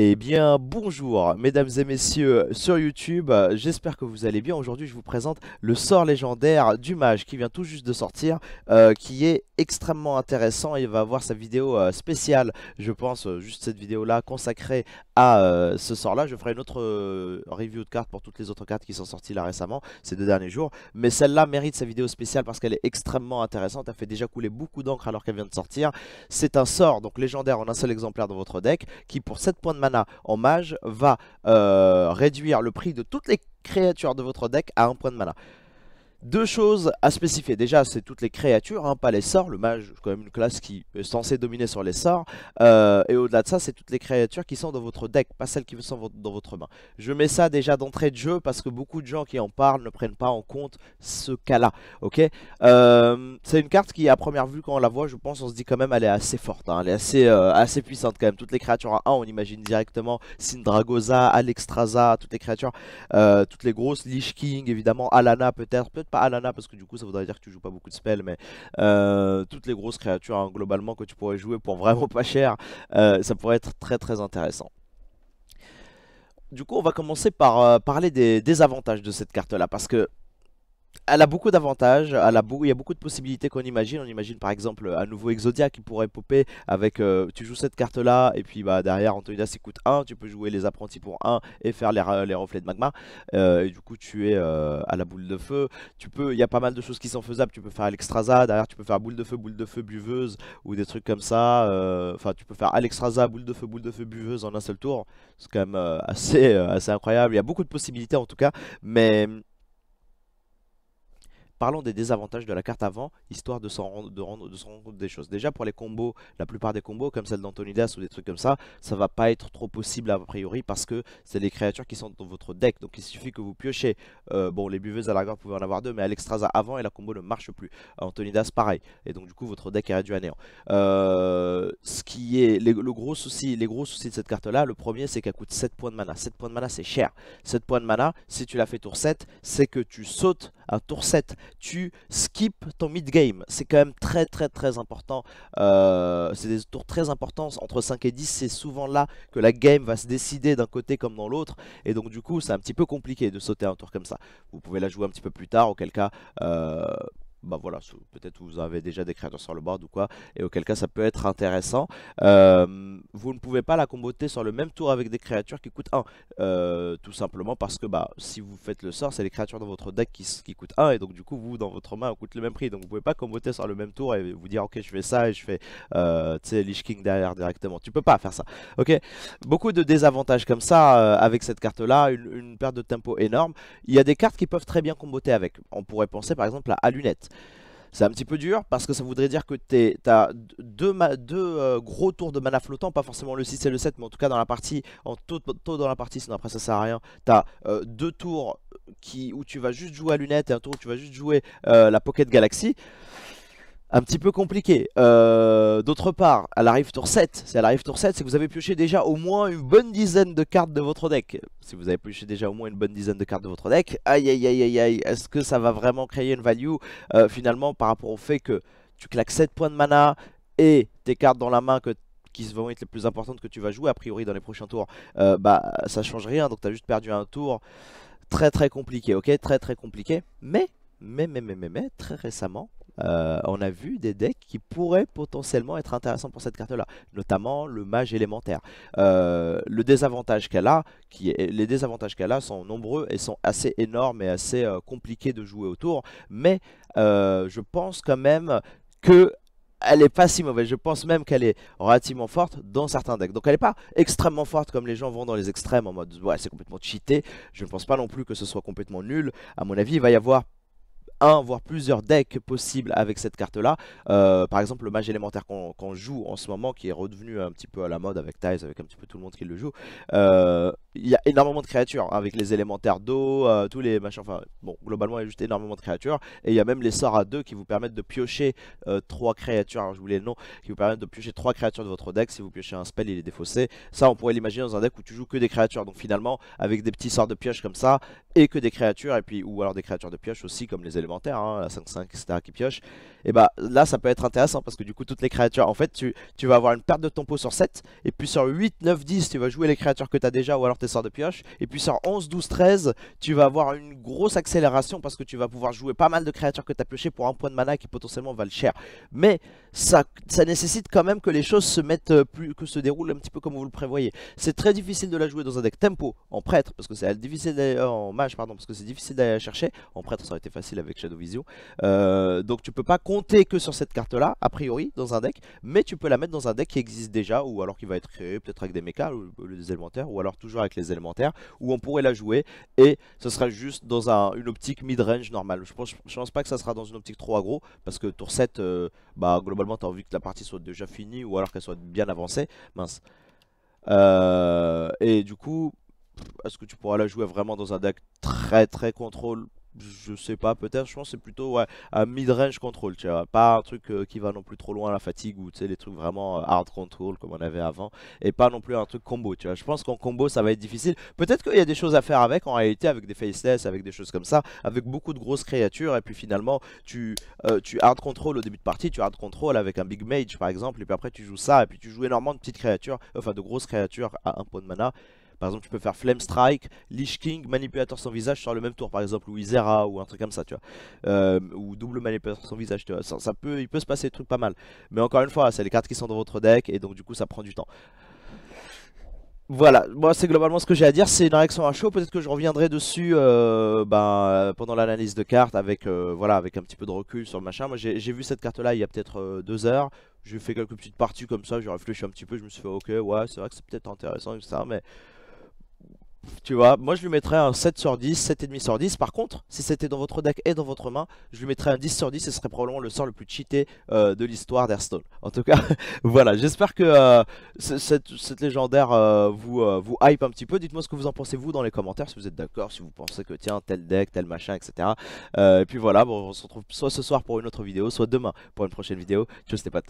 Eh bien, bonjour mesdames et messieurs sur YouTube, j'espère que vous allez bien. Aujourd'hui, je vous présente le sort légendaire du mage qui vient tout juste de sortir, euh, qui est extrêmement intéressant. Il va avoir sa vidéo euh, spéciale, je pense, euh, juste cette vidéo-là consacrée à ce sort-là. Je ferai une autre review de cartes pour toutes les autres cartes qui sont sorties là récemment, ces deux derniers jours. Mais celle-là mérite sa vidéo spéciale parce qu'elle est extrêmement intéressante. Elle fait déjà couler beaucoup d'encre alors qu'elle vient de sortir. C'est un sort, donc légendaire en un seul exemplaire dans votre deck, qui pour 7 points de en mage va euh, réduire le prix de toutes les créatures de votre deck à un point de mana. Deux choses à spécifier. Déjà, c'est toutes les créatures, hein, pas les sorts. Le mage, quand même une classe qui est censée dominer sur les sorts. Euh, et au-delà de ça, c'est toutes les créatures qui sont dans votre deck, pas celles qui sont dans votre main. Je mets ça déjà d'entrée de jeu parce que beaucoup de gens qui en parlent ne prennent pas en compte ce cas-là. Ok euh, C'est une carte qui, à première vue, quand on la voit, je pense, on se dit quand même, elle est assez forte. Hein. elle est assez, euh, assez puissante quand même. Toutes les créatures à 1, on imagine directement Sindragosa, Alexstrasza, toutes les créatures, toutes les grosses, Lich King, évidemment, Alana peut-être, peut-être pas Alana parce que du coup ça voudrait dire que tu joues pas beaucoup de spells, mais euh, toutes les grosses créatures hein, globalement que tu pourrais jouer pour vraiment pas cher, euh, ça pourrait être très très intéressant. Du coup, on va commencer par euh, parler des, avantages de cette carte-là, parce que elle a beaucoup d'avantages, il y a beaucoup de possibilités qu'on imagine. On imagine par exemple un nouveau Exodia qui pourrait popper avec euh, tu joues cette carte là et puis bah derrière Antonidas il coûte 1, tu peux jouer les apprentis pour 1 et faire les, reflets de magma. Euh, et du coup tu es euh, à la boule de feu. Tu peux, il y a pas mal de choses qui sont faisables. Tu peux faire Alexstrasza, derrière tu peux faire boule de feu, boule de feu, buveuse ou des trucs comme ça. Enfin tu peux faire Alexstrasza, boule de feu, boule de feu, buveuse en un seul tour. C'est quand même assez, assez incroyable. Il y a beaucoup de possibilités en tout cas, mais Parlons des désavantages de la carte avant, histoire de s'en rendre, de, rendre, de compte des choses. Déjà pour les combos, la plupart des combos, comme celle d'Antonidas ou des trucs comme ça, ça va pas être trop possible a priori parce que c'est les créatures qui sont dans votre deck. Donc il suffit que vous piochez. Euh, bon, les buveuses à la vous pouvaient en avoir deux, mais Alexstrasza avant et la combo ne marche plus. Antonidas pareil. Et donc du coup votre deck est réduit à néant. Euh, ce qui est le gros souci, les gros soucis de cette carte là, le premier c'est qu'elle coûte 7 points de mana. 7 points de mana c'est cher. 7 points de mana, si tu la fais tour 7, c'est que tu sautes un tour 7, tu skips ton mid-game. C'est quand même très très très important. Euh, c'est des tours très importants. Entre 5 et 10, c'est souvent là que la game va se décider d'un côté comme dans l'autre. Et donc du coup, c'est un petit peu compliqué de sauter un tour comme ça. Vous pouvez la jouer un petit peu plus tard, auquel cas... Euh, bah voilà, peut-être vous avez déjà des créatures sur le board ou quoi, et auquel cas ça peut être intéressant. vous ne pouvez pas la comboter sur le même tour avec des créatures qui coûtent 1, euh, tout simplement parce que bah si vous faites le sort, c'est les créatures dans votre deck qui, qui coûtent 1, et donc du coup vous dans votre main coûte le même prix, donc vous pouvez pas comboter sur le même tour et vous dire ok je fais ça et je fais euh, Lich King derrière directement, tu peux pas faire ça, ok Beaucoup de désavantages comme ça euh, avec cette carte là, une, une perte de tempo énorme, il y a des cartes qui peuvent très bien comboter avec, on pourrait penser par exemple à Alunette c'est un petit peu dur parce que ça voudrait dire que tu as deux, deux euh, gros tours de mana flottant, pas forcément le 6 et le 7, mais en tout cas dans la partie, en tôt, dans la partie, sinon après ça sert à rien. Tu as euh, deux tours qui, où tu vas juste jouer à lunettes et un tour où tu vas juste jouer euh, la Pocket Galaxy un petit peu compliqué. Euh, d'autre part, à arrive tour 7. Si elle arrive tour 7, c'est que vous avez pioché déjà au moins une bonne dizaine de cartes de votre deck. Si vous avez pioché déjà au moins une bonne dizaine de cartes de votre deck, aïe aïe aïe aïe aïe, est-ce que ça va vraiment créer une value euh, finalement par rapport au fait que tu claques 7 points de mana et tes cartes dans la main que qui vont être les plus importantes que tu vas jouer a priori dans les prochains tours, euh, bah ça change rien, donc tu as juste perdu un tour très très compliqué, ok Très très compliqué, mais mais, mais, mais, très récemment, euh, on a vu des decks qui pourraient potentiellement être intéressants pour cette carte-là, notamment le mage élémentaire. Euh, le désavantage qu'elle a, qui les désavantages qu'elle a sont nombreux et sont assez énormes et assez euh, compliqués de jouer autour, mais je pense quand même qu'elle elle est pas si mauvaise. Je pense même qu'elle est relativement forte dans certains decks. Donc elle n'est pas extrêmement forte comme les gens vont dans les extrêmes en mode ouais c'est complètement cheaté. Je ne pense pas non plus que ce soit complètement nul. À mon avis, il va y avoir un voire plusieurs decks possibles avec cette carte là euh, par exemple le mage élémentaire qu'on joue en ce moment qui est redevenu un petit peu à la mode avec Thais avec un petit peu tout le monde qui le joue euh, il y a énormément de créatures hein, avec les élémentaires d'eau euh, tous les machins enfin bon globalement il y a juste énormément de créatures et il y a même les sorts à deux qui vous permettent de piocher trois créatures je voulais le nom qui vous permettent de piocher trois créatures de votre deck si vous piochez un spell il est défaussé ça on pourrait l'imaginer dans un deck où tu joues que des créatures donc finalement avec des petits sorts de pioche comme ça et que des créatures et puis ou alors des créatures de pioche aussi comme les éléments Hein, la 5-5, etc. qui pioche, et bah là ça peut être intéressant parce que du coup toutes les créatures, en fait tu, vas avoir une perte de tempo sur 7, et puis sur 8, 9, 10 tu vas jouer les créatures que tu as déjà ou alors tes sorts de pioche, et puis sur 11, 12, 13 tu vas avoir une grosse accélération parce que tu vas pouvoir jouer pas mal de créatures que tu as piochées pour un point de mana qui potentiellement va le cher. Mais ça, ça nécessite quand même que les choses se mettent euh, plus, que se déroulent un petit peu comme vous le prévoyez. C'est très difficile de la jouer dans un deck tempo en prêtre parce que c'est difficile en mage pardon parce que c'est difficile d'aller chercher en prêtre ça aurait été facile avec Shadow Vision. Euh, donc tu peux pas compter que sur cette carte là, a priori, dans un deck, mais tu peux la mettre dans un deck qui existe déjà, ou alors qui va être créé peut-être avec des mechas, ou, des élémentaires, ou alors toujours avec les élémentaires, où on pourrait la jouer, et ce sera juste dans une optique mid-range normale. Je pense, pense pas que ça sera dans une optique trop aggro, parce que tour 7, euh, bah, globalement t'as envie que la partie soit déjà finie, ou alors qu'elle soit bien avancée, mince. Euh, et du coup, est-ce que tu pourras la jouer vraiment dans un deck très très contrôle je sais pas, peut-être, je pense c'est plutôt un mid-range control, tu vois, pas un truc euh, qui va non plus trop loin à la fatigue ou tu sais, les trucs vraiment euh, hard control comme on avait avant, et pas non plus un truc combo, tu vois, je pense qu'en combo ça va être difficile, peut-être qu'il y a des choses à faire avec en réalité, avec des faceless, avec des choses comme ça, avec beaucoup de grosses créatures, et puis finalement, tu, euh, tu hard control au début de partie, tu hard control avec un big mage par exemple, et puis après tu joues ça, et puis tu joues énormément de petites créatures, enfin de grosses créatures à un point de mana, par exemple, tu peux faire Flame Strike, Lich King, Manipulateur sans visage sur le même tour, par exemple, ou Isera ou un truc comme ça, tu vois. Euh, ou double Manipulateur sans visage, tu vois. Ça, peut, il peut se passer des trucs pas mal. Mais encore une fois, c'est les cartes qui sont dans votre deck et donc du coup, ça prend du temps. Voilà, moi c'est globalement ce que j'ai à dire, c'est une réaction à chaud, peut-être que je reviendrai dessus euh, ben, pendant l'analyse de cartes avec euh, voilà avec un petit peu de recul sur le machin. Moi j'ai vu cette carte là il y a peut-être deux heures, j'ai fait quelques petites parties comme ça, j'ai réfléchi un petit peu, je me suis fait ok ouais c'est vrai que c'est peut-être intéressant et ça mais tu vois, moi je lui mettrais un 7 sur 10, 7,5 sur 10. Par contre, si c'était dans votre deck et dans votre main, je lui mettrais un 10 sur 10 ce serait probablement le sort le plus cheaté euh, de l'histoire d'Airstone. En tout cas, voilà, j'espère que euh, cette, légendaire euh, vous, vous hype un petit peu. Dites-moi ce que vous en pensez vous dans les commentaires, si vous êtes d'accord, si vous pensez que tiens, tel deck, tel machin, etc. et puis voilà, bon, on se retrouve soit ce soir pour une autre vidéo, soit demain pour une prochaine vidéo. tchao c'était pas